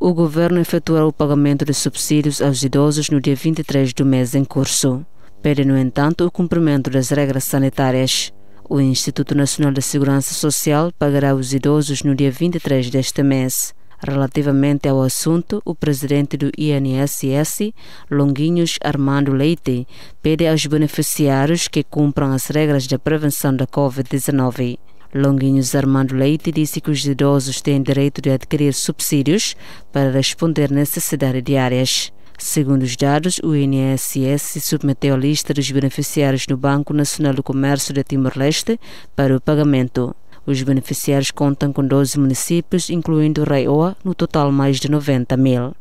o governo efetuará o pagamento de subsídios aos idosos no dia 23 do mês em curso. Pede, no entanto, o cumprimento das regras sanitárias. O Instituto Nacional de Segurança Social pagará aos idosos no dia 23 deste mês. Relativamente ao assunto, o presidente do INSS, Longuinhos Armando Leite, pede aos beneficiários que cumpram as regras de prevenção da Covid-19. Longuinhos Armando Leite disse que os idosos têm direito de adquirir subsídios para responder necessidades diárias. Segundo os dados, o INSS submeteu a lista dos beneficiários do Banco Nacional do Comércio de Timor-Leste para o pagamento. Os beneficiários contam com 12 municípios, incluindo Raioa, no total mais de 90 mil.